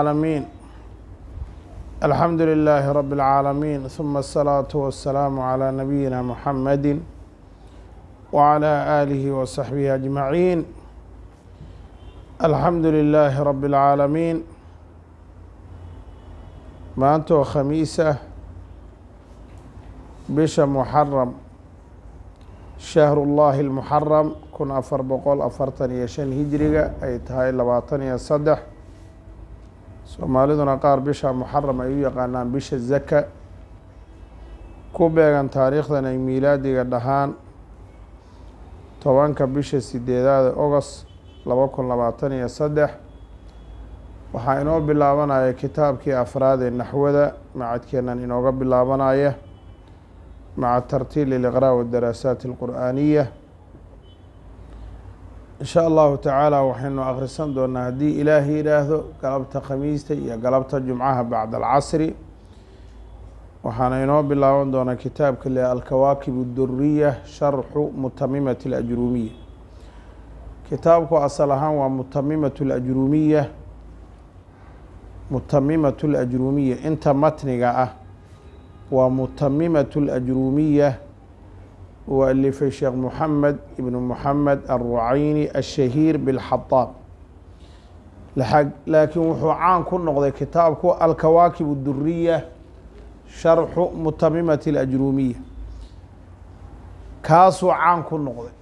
العالمين الحمد لله رب العالمين ثم الصلاة والسلام على نبينا محمد وعلى آله وصحبه أجمعين الحمد لله رب العالمين maanta oo khamiis ah bisha muxaram shahrullaahi lmuxaram kun afar boqol afartan iyo shan hijiriga ay tahay labaatan iyo saddex soomaaliduna qaar bisha muxaram ay u yaqaanaan bisha zaka ku beegan taariikhdan ay miilaadiga dhahaan tobanka bisha sideedaada ogost laba kun labaatan iyo saddex waxaa inoo bilaabanaya kitaabkii afraad ee naxwada macadkeennan inooga bilaabanaya maca tartiili liqraa' daraasaat alqur'aaniya in sha allahu tacaala waxaynu akhrisan doonaa haddii ilaaha yidhaahdo galabta khamiista iyo galabta jumcaha bacda alcasri waxaana inoo bilaaban doonaa kitaabka le alkawaakib اduriya sharxu mutamimat اlajruumiya kitaabku asal ahaan waa mutamimat اlajruumiya mutamimat اlajruumiya inta matniga ah waa mutamimat اlajruumiya uu alifay sheekh moxamed ibnu moxamed alrucayni ashahiir bilxadaab laakiin wuxuu caan ku noqday kitaabku alkawaakib اduriya sharxu mutamimati اlajruumiya kaasuu caan ku noqday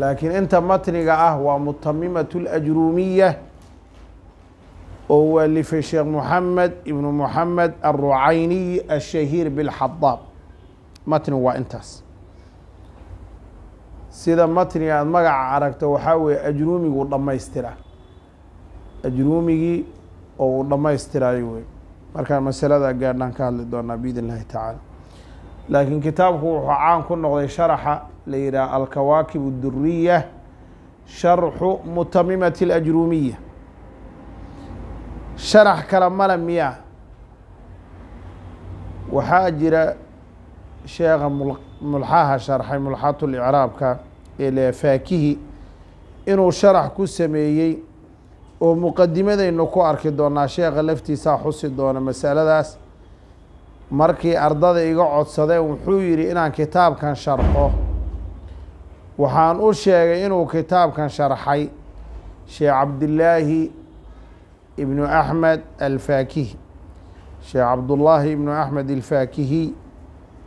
laakiin inta matniga ah waa mutamimatu اlajruumiya oo uu alifay sheekh moxamed ibnu moxamed alrucayniy ashahiir bilxadaab matnigu waa intaas sida matniga aada magaca aragto waxaa weeye ajruumigu dhammaystira ajruumigii oo uu dhammaystirayo wey marka masalada gaadhaan ka hadli doonaa biidn illahi tacaala laakiin kitaabku wuxuu caan ku noqday sharaxa la yidhaah alkawaakib اduriya sharxu mutamimati اlajruumiya sharax kale male miyaa waxaa jira sheekha mulxaha sharxay mulxaatulicraabka ele faakihi inuu sharax ku sameeyey oo muqadimadaynu ku arki doonaa sheekha laftiisaa xusi doona masaladaas markii ardada iga codsadeen wuxuu yidhi inaan kitaabkan sharxo waxaan u sheegay inuu kitaabkan sharxay sheekh cabdilaahi ibnu axmed alfaakihi sheekh cabdullaahi ibnu axmed alfaakihi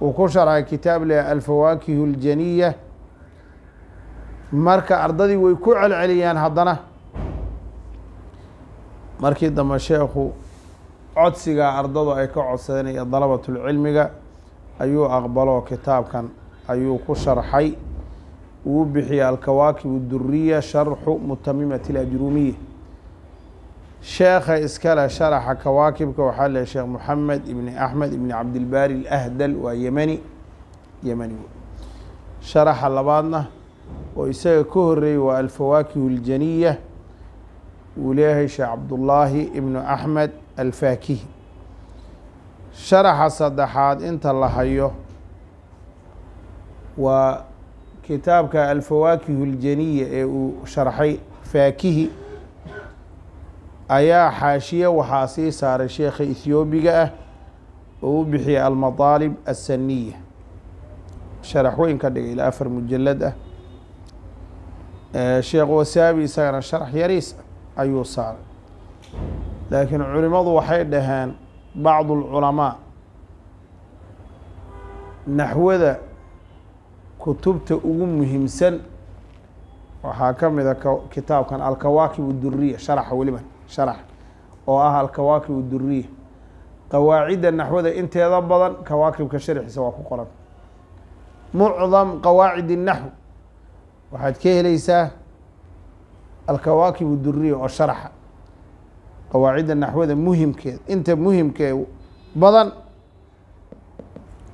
uu ku sharxay kitaab le alfawaakihu ljaniya marka ardadii way ku celceliyaan haddana markii dambe sheekhu codsigaa ardadu ay ka codsadeen iyo dalabatulcilmiga ayuu aqbaloo kitaabkan ayuu ku sharxay uu bixiyey alkawaakib duriya sharxu mutamimati اlajruumiya sheekha iskale sharaxa kawaakibka waxaa le sheekh moxamed ibni axmed ibni cabdilbaari ilahdal waa yemeni yemeni sharaxa labaadna oo isaga ka horeeyey waa alfawaakihu aljaniya wuu leeyahay sheekh cabdullaahi ibnu axmed alfaakihi sharaxa saddexaad inta la hayo waa kitaabka alfawaakihu اljaniya ee uu sharxay faakihi ayaa xaashiye waxaa sii saaray sheekha ethoobiga ah oo u bixiyay almadaalib asaniya sharax weyn ka dhigay ilaa afar mujalad ah sheekh wasaabi isagana sharax yariis ayuu saaray laakiin culimmadu waxay dhaheen bacdu alculamaa naxwada kutubta ugu muhiimsan waxaa ka mid ah a kitaabkan alkawaakib duriya sharaxa weliba sharax oo ah alkawaakib duriya qawaacidda naxwada inteeda badan kawaakibka sharxiisa waa ku qoran mucdam qawaacid naxw waxaad ka helaysaa alkawaakib duriya oo sharaxa qawaacidda naxwada muhimkeeda inta muhimkee badan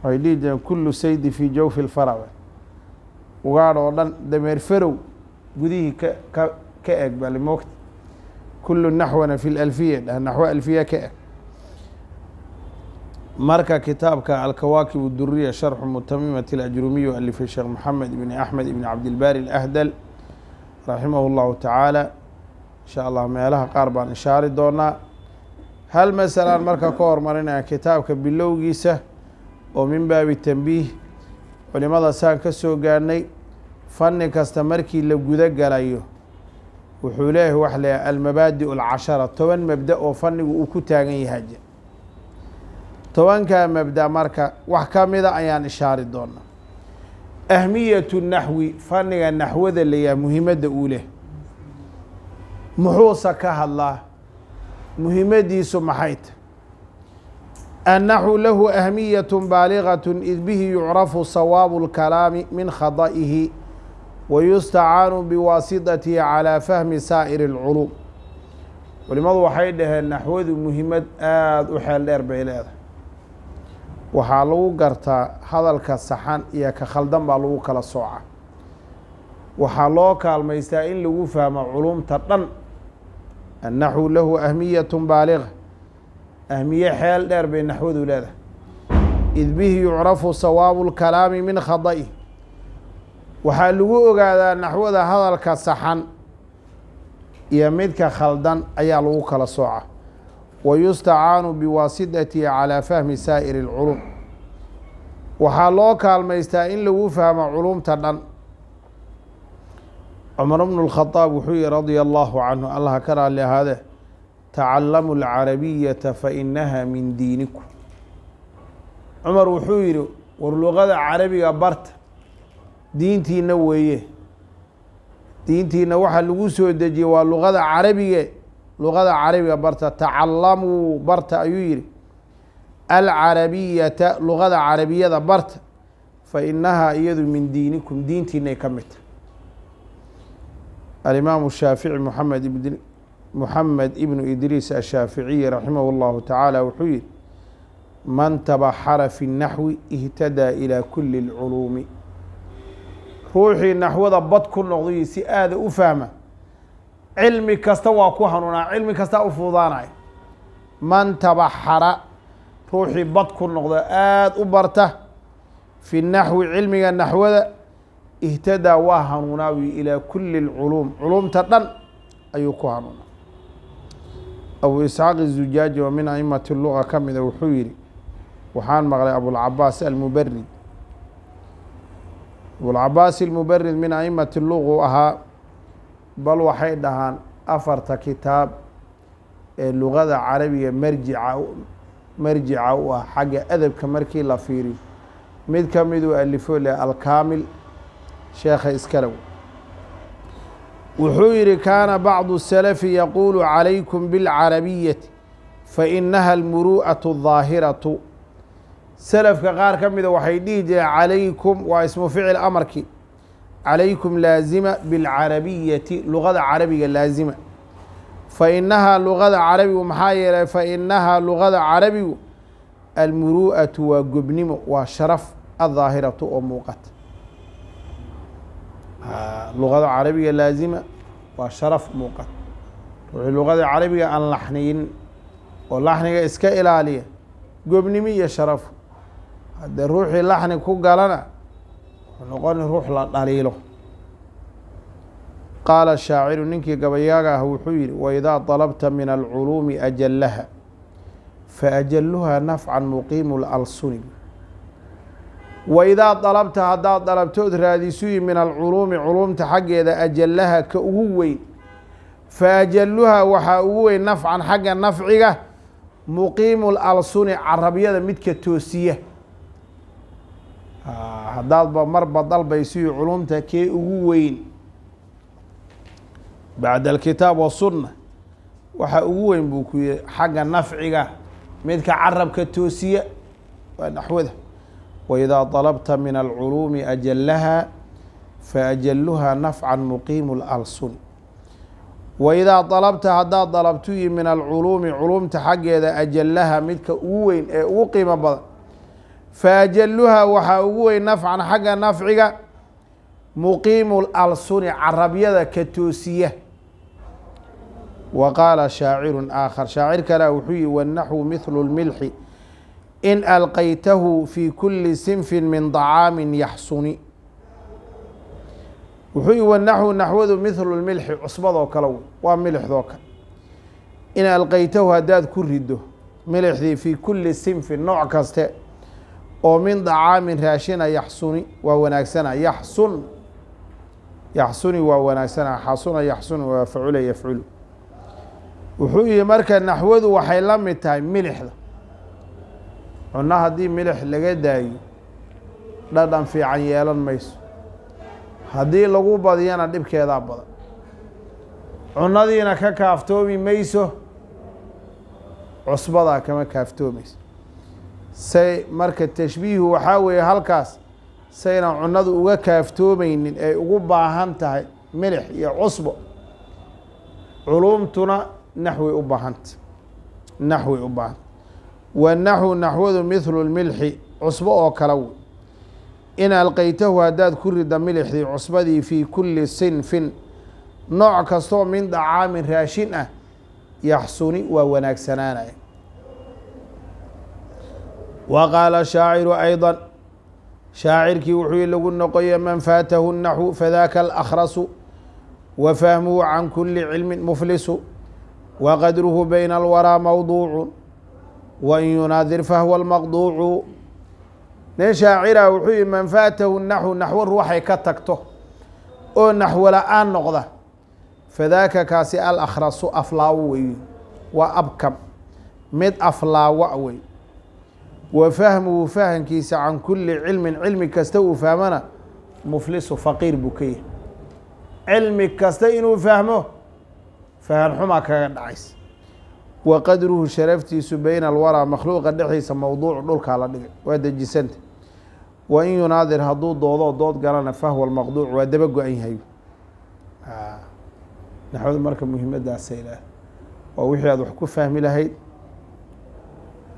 waay dhihi jireen kullu saydi fii jawfi lfarawe ugaadh oo dhan dameer farow gudihii ka ka ka eg bali moogta kulu naxwana fi lalfiya dhah naxwo alfiya ka ah marka kitaabka alkawaakib duriya sharxu mutamimati alajrumiyu alifay sheekh maxamed ibni axmed ibni cabdilbari alahdal raximah llahu tacaala insha allah meelaha qaar baan ishaari doonaa hal masalaan marka ka hormarinaya kitaabka bilowgiisa oo min baabi tanbiih culimada saan ka soo gaarnay fanni kasta markii la guda galayo wuxuu leeyahay wax le almabaadi alcashara toban mabda oo fannigu uu ku taagan yahay jir tobankaa mabda marka wax ka mida ayaan ishaari doonaa ahmiyatu naxwi fanniga naxwada layaa muhiimadda uu leh muxuusa ka hadlaa muhiimadiisu maxay ta annaxu lahu ahmiyat baaligaة id bihi yucrafu sawaabu اlkalaami min khada'ihi wayustacaanu biwaasitatihi calaa fahmi saa'iri اlculuum culimmadu waxay dhaheen naxwadu muhimad aada u xeel dheer bay leedahay waxaa lagu gartaa hadalka saxan iyo ka khaldan baa lagu kala sooca waxaa loo kaalmaystaa in lagu fahmo culumta dhan annaxwu lahu ahmiyatu baaliga ahmiye xeel dheer bay naxwadu leedahay id bihi yucrafu sawaabu اlkalaami min khada'ih waxaa lagu ogaadaa naxwada hadalka saxan iyo midka khaldan ayaa lagu kala sooca wa yustacaanu biwaasitatihi calaa fahmi saa'iri اlculum waxaa loo kaalmaystaa in lagu fahmo culumta dhan cumar bnu اlkhadaab wuxuu yihi radia allahu canhu allaha ka raali ahaadee tacallamu اlcarabiyata fainaha min diinikum cumar wuxuu yidhi war luqada carabiga barta diintiina weeye diintiina waxaa lagu soo dejiyey waa luqada carabige luqada carabiga barta tacalamuu barta ayuu yihi alcarabiyata luqada carabiyada barta fa inahaa iyadu min diinikum diintiinay ka mid tahay alimaamu shaafici maxamed ibn moxamed ibnu idriis ashaaficiyi raximah اllahu tacaala wuxuu yihi man tabaxara fi naxwi ihtadaa ilaa kuli اlculuumi ruuxii naxwada bad ku noqday si aada u fahma cilmi kasta waa ku hanuunaa cilmi kastaa u fuudaanay man tabaxara ruuxii bad ku noqda aada u barta fi naxwi cilmiga naxwada ihtadaa waa hanuunaa wiy ilaa kuli اlculuum culuumta dhan ayuu ku hanuunaa abu isxaaq zujaaji oo min aimati luga ka mida wuxuu yihi waxaan maqlay abulcabaas almubarid abulcabaasi almubarid min aimati lugu ahaa bal waxay dhahaan afarta kitaab ee lugada carabiga marjica marjica u ah xagga adabka markii la fiiriyo mid ka miduu alifo le alkaamil sheekha iskalow wuxuu yihi kaana bacdu salafi yaquulu calaykum biاlcarabiyati fainaha almuru'atu الdaahiratu selafka qaar ka mida waxay dhihi jireen calaykum waa ismu ficil amarkii calaykum laazima bilcarabiyati luqada carabiga laazima fa inahaa luqada carabigu maxaa yeelay fa inahaa luqada carabigu almuru'atu waa gobnimo waa sharaf addaahiratu oo muuqata luqada carabiga laazima waa sharaf muuqat ruuxii luqada carabiga aan laxniyin oo laxniga iska ilaaliya gobnimo iyo sharafu haddee ruuxii laxni ku galana noqon ruux la dhaliilo qaala shaaciru ninkii gabayaaga ah wuxuu yidhi waidaa dalabta min alculuumi ajallaha fa faajaluhaa nafcan muqiimu lalsuni waidaa dalabta haddaad dalabtood raadisuyi min alculuumi culuumta xaggeeda ajallaha ka ugu weyn fa faajaluhaa waxaa ugu weyn nafcan xagga nafciga muqiimu lalsuni carabyada midka toosiya Ah, haddaadba marba dalbaysiyo culumta kee ugu weyn bacda alkitaab wasunna waxa ugu weyn buu ku yiri xagga nafciga midka carabka toosiya waa naxwada waidaa dalabta min alculuumi ajalahaa faajaluhaa nafcan muqiimu lalsun waidaa dalabta haddaad dalabtuyi min alculuumi culumta xaggeeda ajalaha midka ugu weyn ee ugu qiimo badan faajaluhaa waxaa ugu weyn nafcan xagga nafciga muqiimu alsuni carabyada ka toosiya wa qaala shaaciru aakhar shaacir kalea wuxuu yihi wanaxwu mihlu lmilxi in alqaytahu fi kuli sinfin min dacaamin yaxsuni wuxuu yihi wanaxwu naxwadu mihlu lmilxi cusbadoo kale w waa milixdoo kale in alqaytahu haddaad ku rido milixdii fii kuli sinfin nooc kaste oo min dacaamin raashina yaxsuni waa wanaagsana yaxsun yaxsuni waa wanaagsana xasuna yaxsuni waa facula yafculu wuxuu yihi marka naxwadu waxay la mid tahay milixda cunno haddii milix laga daayo dhadhan fiican yeelan mayso haddii lagu badiyana dhibkeedaa badan cunnadiina ka kaaftoomi mayso cusbadaa kama kaaftoomayso se marka tashbiihu waxaa weeye halkaas saynan cunnadu uga kaaftoomaynin ay ugu baahan tahay milix iyo cusbo culuumtuna naxwi u baahanta naxwi u baahanta wanaxwu naxwadu mithlu lmilxi cusbo oo kale wey in alqaytahu haddaad ku rida milixdii cusbadii fii kulli sinfin nooc kastoo min dacaamin raashin ah yaxsuni waa wanaagsanaanaya wa qaala shaaciru ayضa shaacirkii wuxuu lagu noqoye man faatahu الnaxu fadaka alأkhrasu wa fahmuhu can kuli cilmi muflisu wa qadruhu bayna alwaraa mawduucu wa in yunaadir fahwa lmaqduucu nin shaacira wuxuu yihi man faatahu naxu naxwo ruuxay ka tagto oo naxwo la-aan noqda fadaaka kaasi alakhrasu aflaawo weeye waa abkam mid aflaawa wey wa fahmuhu fahamkiisa can kulli cilmin cilmi kasta uu fahmana muflisu faqiir buu ka yahay cilmi kasta inuu fahmo fahan xumaa kaga dhacaysa wa qadruhu sharaftiisu bayna alwaraa makhluuqa dhexdiisa mowduucu dhulkaa la dhigay waa dejisanta wa in yunaadir hadduu doodoo dood galana fahwa lmaqduuc waa daba go-an yahay ah, naxwada marka muhiimadaasay laah waa wixii aad wax ku fahmi lahayd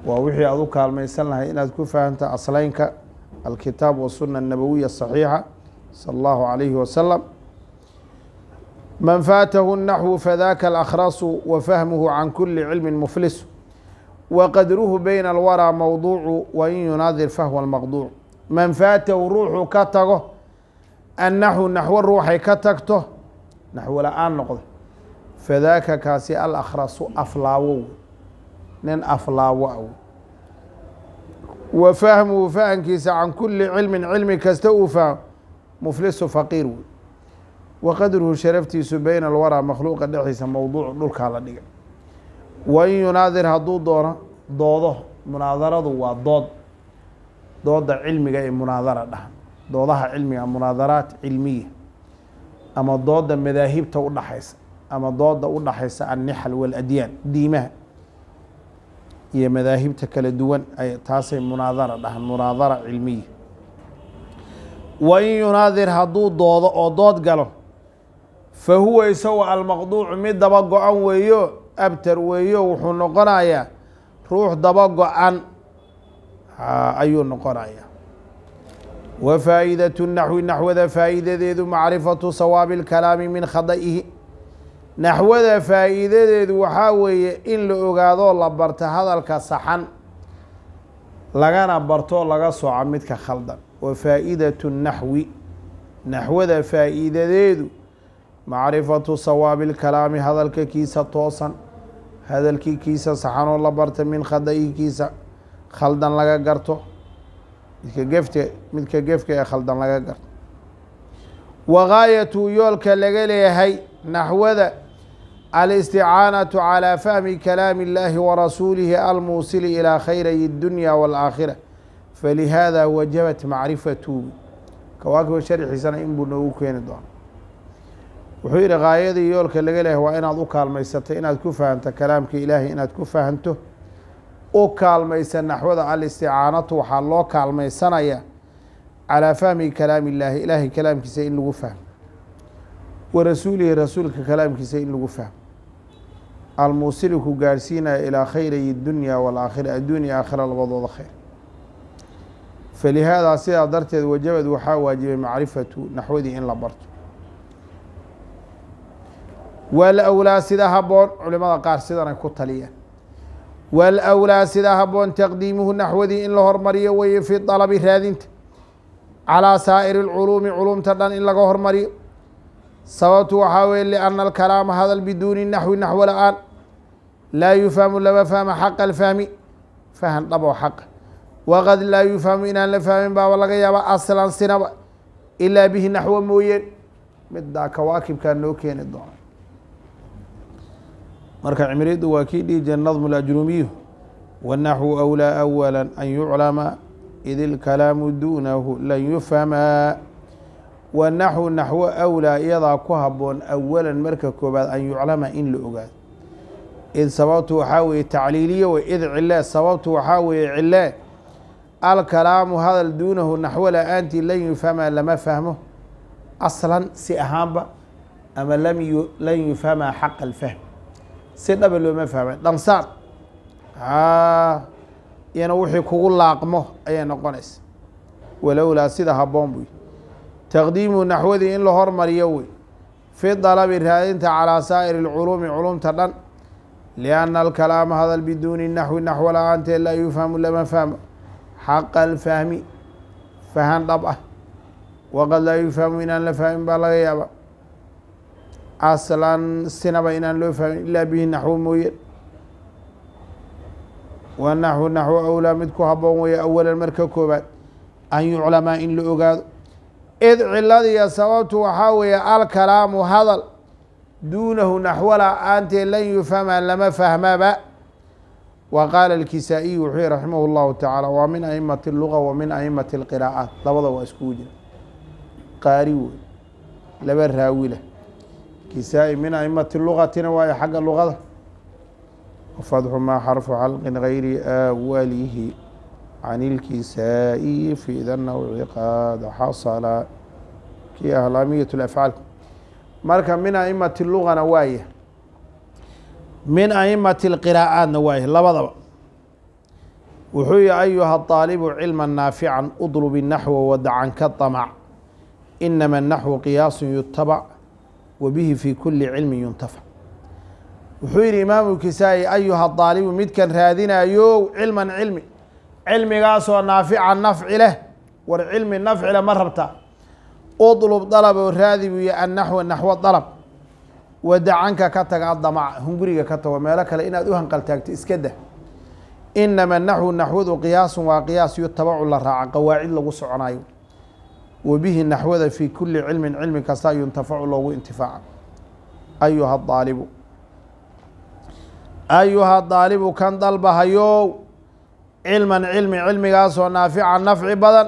waa wixii aad u kaalmaysan lahay inaad ku fahamta aslaynka alkitaab wasuna الnabowiya صaxiixa salى اllahu عalayhi wasalam man faatahu الnaxwu fadaka alأkhrasu wa fahmuhu can kuli cilmi muflis waqadruhu bayna alwaraa mowduucu wain yunaadir fahwa almaqduuc man faatahu ruuxuu ka tago annaxwu naxwo ruuxay ka tagto naxwo la-aan noqdo fadaaka kaasi alakhrasu aflaawow nin aflaawo aw wa fahmuhu fahamkiisa can kuli cilmin cilmi kasta uu fahmo muflisu faqiir wey wa qadruhu sharaftiisu beyna alwaraa makhluuqa dhexdiisa mowduuc dhulkaa la dhigay wain yunaadir hadduu doono doodo munaadaradu waa dood dooda cilmiga ee munaadara dhaha doodaha cilmiga munaadaraat cilmiya ama dooda madaahibta u dhaxaysa ama dooda u dhaxaysa annixal waaladiyaan diimaha iyo madaahibta kala duwan taasay munaadara dhahan munaadara cilmiya wain yunaadir hadduu doodo oo dood galo fa huwa isagu almaqduucu mid daba go-an weeyo abtar weeyo wuxuu noqonayaa ruux daba go-an ayuu noqonayaa wa faa'idatu naxwi naxwada faa'iidadeedu macrifatu sawaabi اlkalaami min khada'ihi naxwada faa'iidadeedu waxaa weeye in la ogaadoo la barta hadalka saxan lagana bartoo laga sooca midka khaldan wa faa'iidatu naxwi naxwada faa'iidadeedu macrifatu sawaabi lkalaami hadalka kiisa toosan hadalkii kiisa saxanoo la barta min khada'i kiisa khaldan laga garto midka gefte midka gefka ee khaldan laga garto wa gaayatu yoolka laga leeyahay naxwada alisticaanaةu calىa fahmi kalaami اllahi warasuulihi almuusili ilaa khayray اdunya wاlaakhira falihaada wajabat macrifatu kawaakiba sharxiisana inbuu noogu keeni doono wuxuu yihi haayadii yoolka laga lehay waa inaad u kaalmaysato inaad ku fahamto kalaamka ilaahay inaad ku fahamto u kaalmaysa naxwada alisticaanatu waxaa loo kaalmaysanaya calaa fahmi kalaami اllaahi ilaahay kalaamkiisa in lagu fahmo wa rasuulihi rasuulka kalaamkiisa in lagu fahmo almuusilu ku gaarhsiinaya ilaa khayray dunya walaakhira adduun aakhira labadooda khayr falihaadaa sidaa darteed wajabad waxaa waajibay macrifatu naxwadii in la barto waa la awlaa sida haboon culimada qaar sidanay ku taliyeen waa la awlaa sida haboon taqdiimuhu naxwadii in la hormariyo weye fii dalabi raadinta calaa saa'iri alculuumi culuumta dhan in laga hormariyo sababtu waxaa weye lianna alkalaama hadal biduuni naxwi naxwo la-aan laa yufhamu lama fahma xaqa alfahmi fahan dhaboo xaqa waqad laa yufhamu inaan la fahmin baaba laga yaaba aslan sinaba ilaa bihi naxwa mooyeen middaa kawaakibkaa noo keeni doona marka cimridu waa kii dhihi nadmu lajrumiyu wanaxwu awlaa awala an yuclama id ilkalaamu duunahu lan yufhamaa wanaxwu naxwo awlaa iyadaa ku haboon awalan marka koowaad an yuclama in la ogaado id sababtu waxaa weeye tacliiliye wey id cile sababtu waxaa weeye cile alkalaamu hadal duunahu naxwo la lan yufhama lama fahmo aslan si ahaanba ama lam lan yufhama xaqa alfahm si dhaba looma fahma dhansaan iyana wixii kugu laaqmo ayay noqonaysa walowlaa sida haboon buy taqdiimu naxwadii in la hormariyo wey fi dalabi raadinta calaa saa'iri اlculuumi culumta dhan لأن الكلام hadل بدون النحو نحو la'aanteed laa يufhamu lama fahmo xaq الfahmi fahan dhab ah waqad laa yufhamu inaan la fahmin baa laga yaaba aslan sinaba inaan loo fahmin ilaa bihi naxwo mooye wa naxwu naxwo awlaa mid ku haboon weeye awalan marka koobaad an yuclamaa in la ogaado id ciladiya sababtu waxaa weeye alkalaamu hadal duunahu naxwa la-aanteed lan yufhama lama fahmaba wa qaala alkisaa'iy wuxuu yihi raximah اllahu tacaala waa min aimati اluga wa min aimati اlqiraa'aat labada waa iskugu jira qaari wey laba raawila kisaa'i min aimati lugatina waayo xagga lugada wafadxu maa xarfu xalqin gayri awalihi can ilkisaa'iyi fi ida nawci qaada xasala kii ahlaamiyat afcaal marka min aimati lugana waaye min aimati lqiraa'aadna waaye labadaba wuxuu yihi ayuha aalibu cilma naafican udlub inaxwa wadacanka طamac inama naxwu qiyaasu yutabac wa bihi fi kuli cilmin yuntafac wuxuu yihi imaamu kisaa'i ayuha aalibu midkan raadinayo cilman cilmi cilmigaasoo naafican nafci leh war cilmi nafci leh ma rabta udlub dalab oo raadi buu yahay annaxwa naxwo dalab wadacanka ka taga adamac hunguriga ka tago meelo kale inaad u hanqaltaagto iska dah inama naxwu naxwadu qiyaasun waa qiyaas yutabacu la raaca qawaacid lagu soconayo wa bihi naxwada fii kulli cilmin cilmi kasta yuntafacu loogu intifaaca ayuha aalibu ayuha daalibu kan dalbahayow cilman cilmi cilmigaasoo naafica nafci badan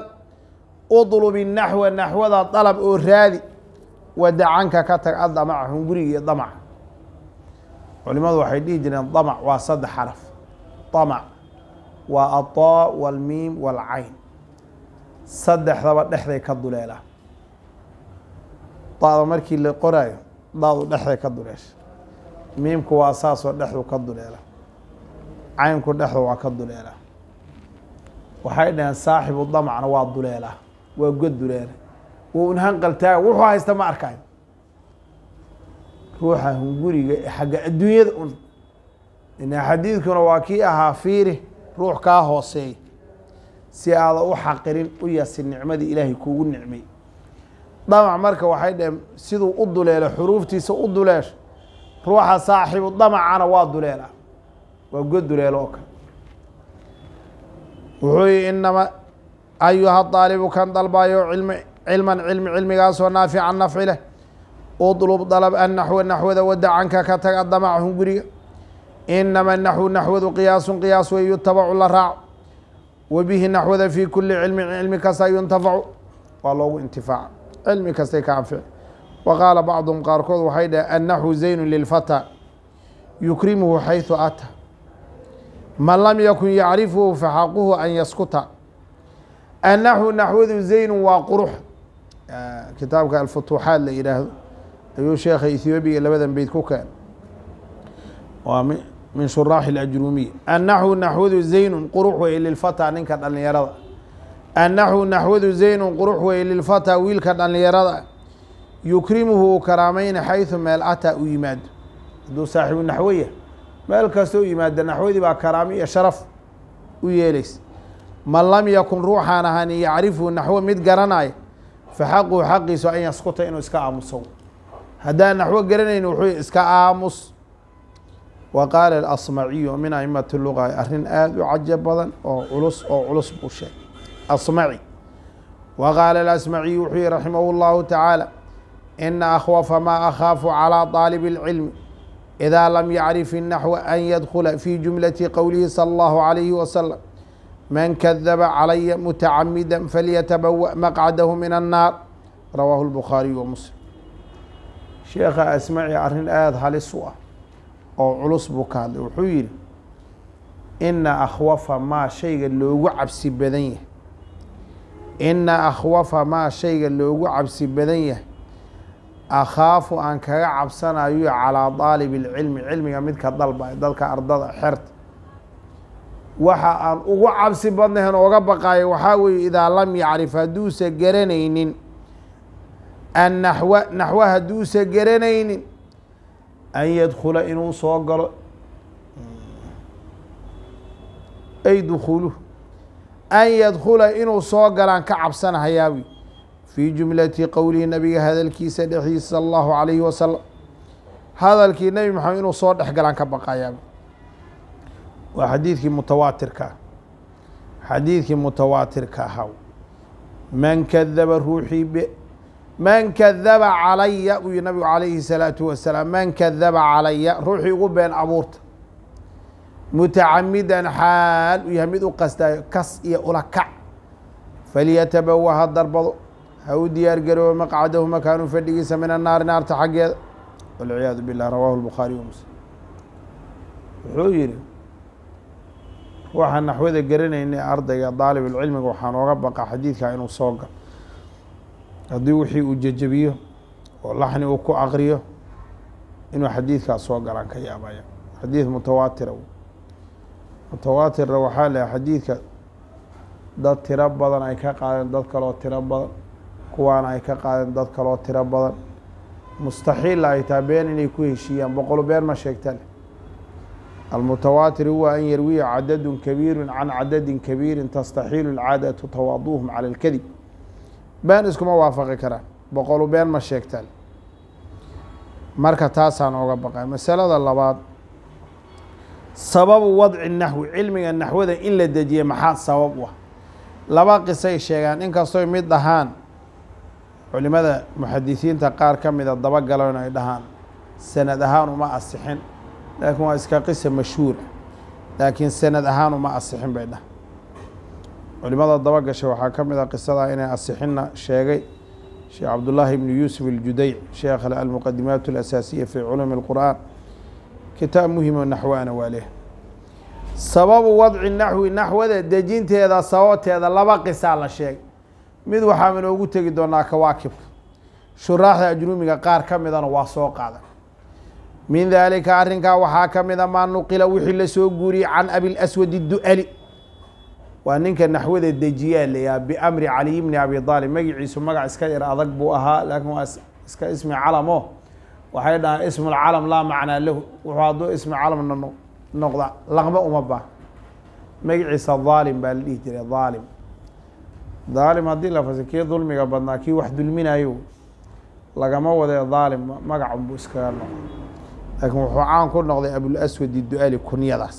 udlubi naxwa naxwada dalab oo raadi wadacanka ka tag adamaca iyo damaca culimadu waxay dhihi jireen damac waa saddex xaraf damac waa ataa walmiim waalcayn saddexdaba dhexday ka duleelaa daada markii la qoraayo daadu dhexday ka duleesha miimku waa saasoo dhexdu ka duleela caynku dhexdu waa ka duleelaa waxay dhaheen saaxibu damacna waa duleelaa waa god duleele wuu un hanqaltaaga wuxuu haysta ma arkaayo ruuxa hunguriga xagga adduunyada un ina xadiidkuna waa kii ahaa fiiri ruux kaa hooseey si aada u xaqirin u yasi nicmadii ilaahay kuugu nicmay damac marka waxay dhaheen siduu u duleelo xuruuftiisa u duleesho ruuxa saaxibu damacana waa duleela waa god duleelo oo kale wuxuu yihi inama ayuha daalibu kan dalbayo ilmi cilman cilmi cilmigaasoo naafican nafci leh udlub dalab annaxwa naxwada wadacanka ka tag adamachu guriga inama naxwu naxwadu qiyaasun qiyaas wey yutabacu la raaco wa bihi naxwada fii kuli cilmi cilmi kasta yuntafacu waa loogu intifaaca cilmi kastay ka anfici wa qaala bacduhum qaarkood waxay dhaheen annaxwu zaynu lilfataa yukrimuhu xaysu ata man lam yakun yacrifuhu faxaquhu an yaskuta annaxu naxwadu zaynu waa qurux kitaabka alfutuuxaad la yidhaahdo ayuu sheekha ethoobiya labadan beyd ku keen waa min shuraaxi alajruumiya annaxu naxwadu zaynun qurux weye lilfataa ninka dhallinyarada annaxu naxwadu zaynun qurux weye lilfataa wiilka dhallinyarada yukrimuhu uu karaamayna xaysu meel ataa u yimaado hadduu saaxiibu naxwaya meel kastoo yimaado naxwadii baa karaamo iyo sharaf u yeelaysa man lam yakun ruuxaan ahaanin yacrifuu naxwo mid garanaya faxaquu xaqiisu an yaskuta inuu iska aamuso haddaan naxwo garanayni wuxuu iska aamus wa qaala alasmaciyu min aimati luga arrin aada u caja badan oo culus oo culus buu sheegay asmaci wa qaala alasmaciyu wuxuu yihi raximahu llahu tacaala ina akhwafa maa akhaafu calaa daalibi اlcilmi idaa lam yacrif inaxwa an yadkula fii jumlati qowlihi sala allahu alayhi wasalam man kadaba calaya mutacamida falyatabawa maqcadahu min annaar rawaahu lbukhaariyu wa muslim sheekha asmaci arrin aada halis u ah oo culus buu ka hadlay wuxuu yihi ina akhwafa maa shayga loogu cabsi badan yahay ina akhwafa maa shayga loogu cabsi badan yahay akhaafu aan kaga cabsanayo calaa daalib ilcilmi cilmiga midka dalba dadka ardada xerta waxa aan ugu cabsi badnahen ooga baqayo waxaa weeye idaa lam yacrif hadduusa garanaynin annaxwa naxwa hadduusa garanaynin an yadkhula inuu soo galo ay dukhuluh an yadkhula inuu soo galaan ka cabsanahayaawi fii jumlati qowlihi nabiga hadalkiisa dhexdiisa sala allahu calayhi wasalam hadalkii nebi maxamed inuu soo dhex galaan ka baqayaawi waa xadiidkii mutawaatirka ah xadiidkii mutawaatirka ahaw man kadaba ruuxii man kadaba calaya buu yihi nabigu calayhi salaatu wasalaam man kadaba calaya ruuxii ugu been abuurta mutacamidan xaal uu yahay mid u qastaayo kas iyo ula kac falyatabawa ha darbado ha u diyaar garoobo maqcadahu makaanu fadhigiisa min annaari naarta xaggeeda walciyaadu billah rawaahu lbukhaariy wa muslim wuxuu yihi waxaan naxwada garanaynay ardayga daalibulcilmiga waxaa nooga baqa xadiidka inuu soo galo haddii wixii uu jejebiyo oo laxni uu ku aqriyo inuu xadiidkaas soo galaan ka yaabaya xadiid mutawaatira ah. mutawaatirna ah waxaa lehay xadiidka dad tiro badan ay ka qaadeen dad kaloo tiro badan kuwaana ay ka qaadeen dad kaloo tiro badan mustaxiilla ay tahay been inay ku heshiiyaan boqol been ma sheegtane المتواaتر huwa an yarwiya عadد كبيiر can عadد كبيiر تsتaحيل العاadة تwaaضuهم عaلى الkdib been iskuma waafaqi karaan boqolu been ma sheegtaan marka taasaan oga baqay masalada labaad sababu wadci naxwi cilmiga naxwada in la dejiye maxaa sabab u ah laba qisay sheegaan inkastoy mid dhahaan culimada muxadisiinta qaar ka mida daba dabagalan ay dhahaan sanad ahaan uma asixin laakiin waa iska qisa mashhuura laakiin sanad ahaanu ma asixin bay dhah culimada dabagashay waxaa ka mid a ah qisada inay asixinna sheegay sheekh cabdullaahi ibnu yuusuf aljudayc sheekhale almuqadimaat alasaasiya fii culumi alqur'aan kitaab muhimo naxwaana waa leh sababu wadci naxwi naxwada dejinteeda sababteeda laba qisaa la sheegay mid waxaanu inoogu tegi doonaa kawaakibka shuraaxda ajruumiga qaar ka midana waa soo qaaday min dalika arrinkaa waxaa ka mida maa nuqila wixii lasoo guuriyey can abi abilaswadi du'ali waa ninka naxwada dejiyaa layaa biamri caliy bni abi aalib magiciisu magac iska yar adag buu ahaa laakiin waa iska ismi calamo waxay dhahaan ismu lcalam laa macnaa lahu wuxuu hadduu ismi calamna noqda laqma uma baa magaciisa aalim baa la dhihi jiray aalim aalim haddii la fasa kii dulmiga badnaa kii wax dulminayo lagama wade aalim magacunbuu iskaga noqda laakiin wuxuu caan ku noqday abulaswadi du'aali kunyadaas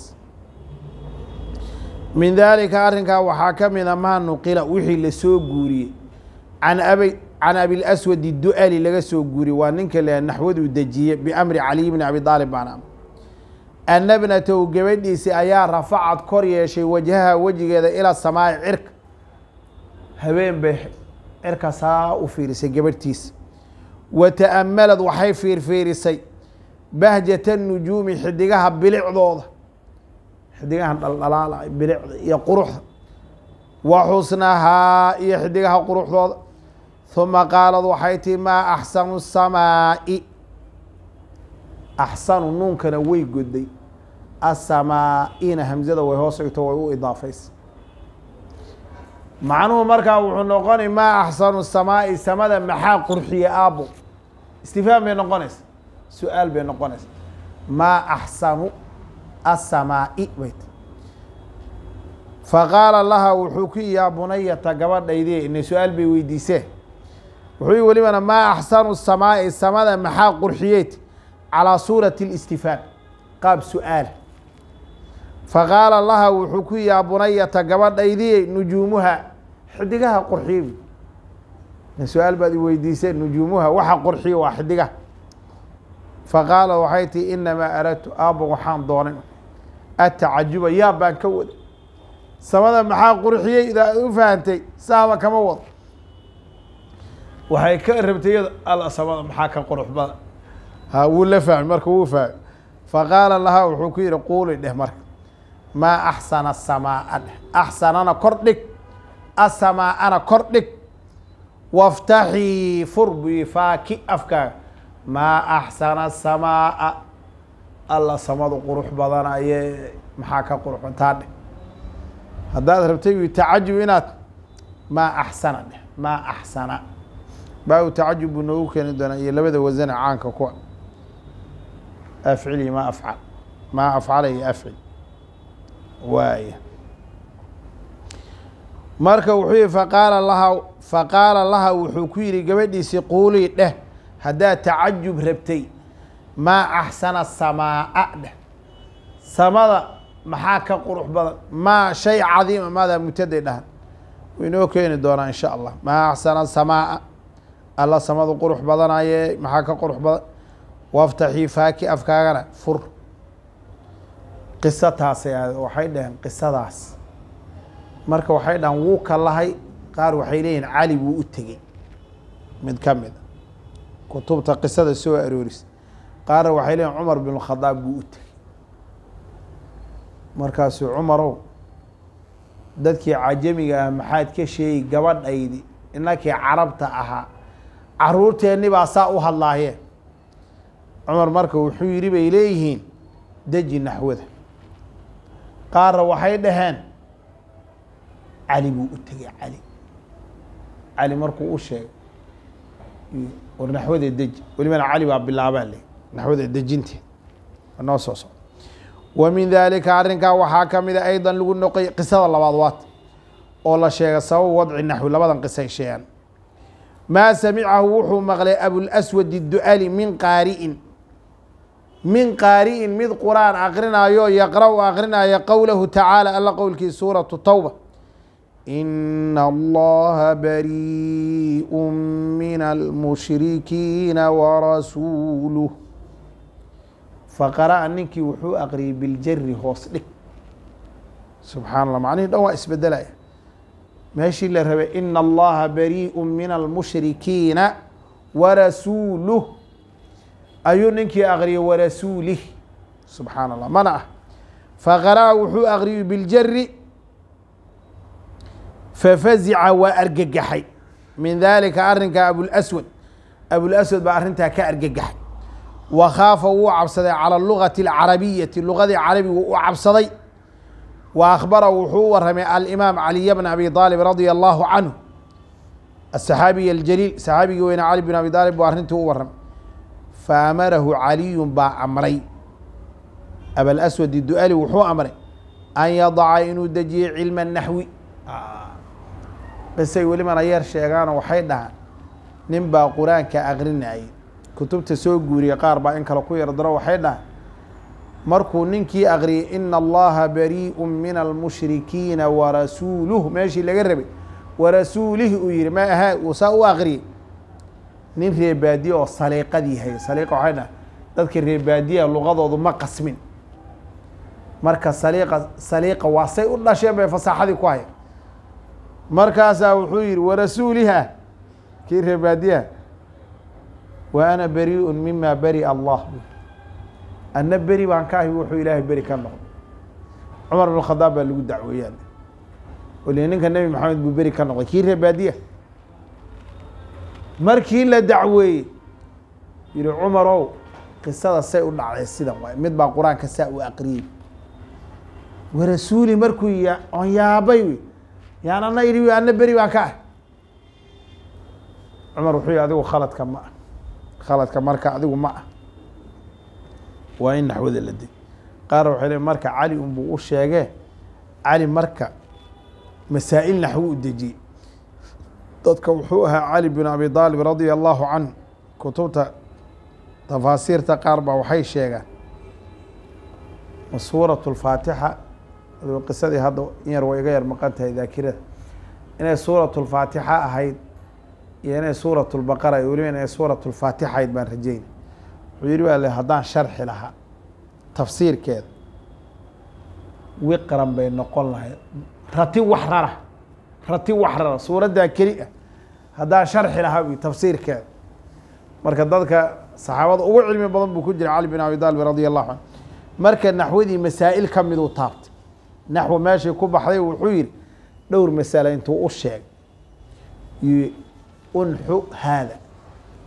min daalika arrinkaa waxaa ka mid a maa nuqila wixii lasoo guuriyey an abi can abilaswadi du'ali laga soo guuriyey waa ninka le naxwaduu dejiye biamri caliy bni abi daalib baan amr anna bnatow gabadhiisi ayaa rafacad kor yeeshay wajhaha wejigeeda ila samaa'i cirka habeen bay cirka saa u fiirisay gabadhtiisa wa ta'amalad waxay fiirfiirisay bahjata nujuumi xidigaha bilicdooda xidigaha dhaldhalaalay bilicda iyo quruxda wa xusnahaa iyo xidigaha quruxdooda uma qaalad waxay tihi maa axsanu samaa'i axsanu nuunkana way goday asamaa'ina hamzada way hoos dhigto way u idaafaysa macnuhu markaa wuxuu noqonay maa axsanu samaa'i samada maxaa qurxiye aabbo istifhaam bay noqonaysa su-aal bay noqonaysa maa axsanu asamaa'i wayt faqaala laha wuxuu ku yaa bunayata gabadhaydii ina su-aal bay weydiiseen wuxuu welibana maa axsanu samaa'i samada maxaa qurxiyeyd calaa suurati اlistifaam qaab su-aal faqaala laha wuxuu ku yaa bunayata gabadhaydii nujuumuha xidigaha qurxiye ina su-aal baad i weydiiseen nujuumuha waxa qurxiye waa xidigaha faqaala waxay tii inamaa aradtu aabba waxaan doonin atacajuba yaa baan ka wada samada maxaa qurxiyey idaa u fahantay saaba kama wado waxay ka rabtay yada alla samada maxaa ka qurux badan ha wuu la fahmi marka wuu fahmi faqaala lahaa wuxuu ku yidhi quuli dheh marka maa axsana samaaa dheh axsanana kor kordhig asamaa'ana dhig waftaxii furbii faaki afkaaga maa axsana samaa alla samadu qurux badan ayee maxaa ka qurxuntaa dheh haddaad rabtay wi tacajub inaad maa axsana dheh maa axsana baa-u tacajub buu noogu keeni doonaa iyo labada wasane caanka kuwa afcil iyo maa afcal maa afcala iyo afcil waaya marka wuxuu yihi faqaala laha faqaala laha wuxuu ku yihi gabadhiisii quulii dheh haddaa tacajub rabtay maa axsana samaa'a dheh samada maxaa ka qurux badan maa shay cadiima ah maadaa mubtaday dhahan wuu inoo keeni doonaa insha allah maa axsana samaaa alla samadu qurux badanaye maxaa ka qurux badan waftaxii faaki afkaagana fur qisataasay ahayd oo waxay dhaheen qisadaas marka waxay dhahaan wuu ka lahay qaar waxay leeyihin cali wuu u tegey mid ka mid kutubta qisada soo arooris qaarna waxay leeyiin cumar bin khadaab buu u tegey markaasu cumarow dadkii cajamiga ah maxaad ka sheegi gabadhaydi innakii carabta ahaa caruurteennibaa saa u hadlaayeen cumar marka wuxuu yidhi bay leeyihiin deji naxwada qaarna waxay dhaheen cali buu u tegey cali cali markuu u sheegay war naxwada deji welibana cali baa bilaabaa le naxwada dejinteed noo soo socda wa min dalika arrinkaa waxaa ka mida aydan lagu noqay qisada labaad waat oo la sheega sabab wadci naxwi labadan qisay sheegaan maa samicahu wuxuu maqlay abulswad duali min qaari'in min qaari'in mid qur'aan akrinaayo yaqra' u akrinaya qowlahu tacaala alla qowlkii suuratu tawba إن الله بريء من المشركين ورسوله فقرأ ninkii wuxuu أqriyay بالjri hoos dhig سubحaan الlه macnihi dhan waa isbedelaya meeshii la rabay in اllaha barيء min الmushrikiina warasuuluh ayuu ninkii aqriyay warasuulih subxaan الlah mana ah faqara'a wuxuu aqriyay biاljri fafazica waa argagaxay min daalika arrinka abulaswad abulaswad baa arrintaa ka argagaxay wa khaafa wuu cabsaday cala lugati alcarabiyati lugadii carabigu u cabsaday wa akhbara wuxuu u waramay alimaam caliy bna abi aalib radia allahu canhu asaxaabiy aljaliil saxaabigii weynaa cali bin abi aalib buu arrintuu u waramay fa amarahu caliyun baa amray abalswadi duali wuxuu amray an yadaca inuu dejiye cilma naxwi qisay welibana yeer sheegaanoo waxay dhahaan nin baa qur-aanka aqrinayay kutubta soo guuriya qaar baa in kale ku yardaro waxay dhahaan markuu ninkii aqriyay ina allaha bariun min almushrikiina warasuuluh meeshii laga rabay warasuulihi uu yihi ma ahaa uu saa u aqriyay nin reebaadiye oo saliiqadii hayay saliiqa waxay dhahan dadka reebaadiyaha luqadoodu ma qasmin marka saliiqa saliiqa waa say u dhasheen bay fasaaxadii ku hayan markaasaa wuxuu yidhi warasuuliha kii reebaadiyaha wa ana beriiun mima beri allah anna beri baan ka ahi wuxuu ilaahay beri ka noqday cumar bn khadaab baa lagu dacweeyaan ole ninka nebi maxamed buu beri ka noqday kii reebaadiya markii la dacweeyey yihi cumarow qisada say u dhacday sidan waay mid baa qur-aanka saa u aqriyey warasuuli markuu on onyaabay yaan ana idhi ana beri baan ka ah cumar wuxuu yihi adigu khaladka ma ah khaladka marka adigu ma ah waa in naxwada la deg qaar waxay le marka cali unbuu u sheegee cali marka masaa'il naxwu u dejiyey dadka wuxuu ahaa cali bin abi aalib radia allahu canhu kutubta tafaasiirta qaar baa waxay sheegaan masuuraة اlfaatixa aduba qisadii hadda in yar way iga yar maqan tahay daakirada inay suuratulfaatixa ahayd iyo inay suuratulbaqara iyo weliba inay suuratulfaatixa ahayd baan rajeynay wuxuu yihi baa le haddaan sharxi lahaa tafsiirkeeda wiqran bay noqon lahayd rati wax rara rati wax rara suuraddaa keli ah haddaan sharxi lahaa buy tafsiirkeeda marka dadka saxaabada ugu cilmi badan buu ku jiray cali bin abi taalib radia allahu canhu marka naxwadii masaa'il ka miduu taabtay naxwi meeshii ku baxday wuxuu yidhi dhowr masale intuu u sheeg unxu haada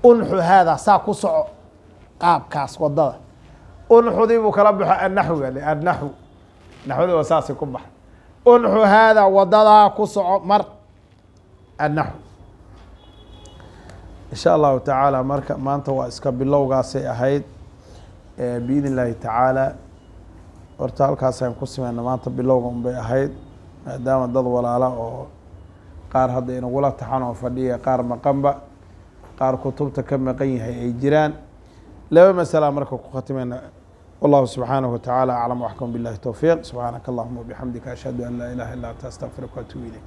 unxu haada saa ku soco qaabkaas wadada unxudii buu kala baxo annaxwi ale annaxw naxwada oo saasay ku baxay unxu haada wadadaa ku soco mar annaxw in sha allahu tacaala marka maanta waa iska bilowgaasay ahayd biidn illaahi tacaala horta halkaasaan ku simayna maanta bilowga unbay ahayd maadaama dad walaala oo qaar hadda inagula taxan oo fadhiya qaar maqanba qaar kutubta ka maqan yahay ay jiraan laba masalaa marka ku khatimayna wallahu subxaanahu watacaala aclam waxkum billahi towfiiq subxaanaka allahuma wabixamdika ashhadu an laa ilaha illa anta astaqfiruka waatubu ilayk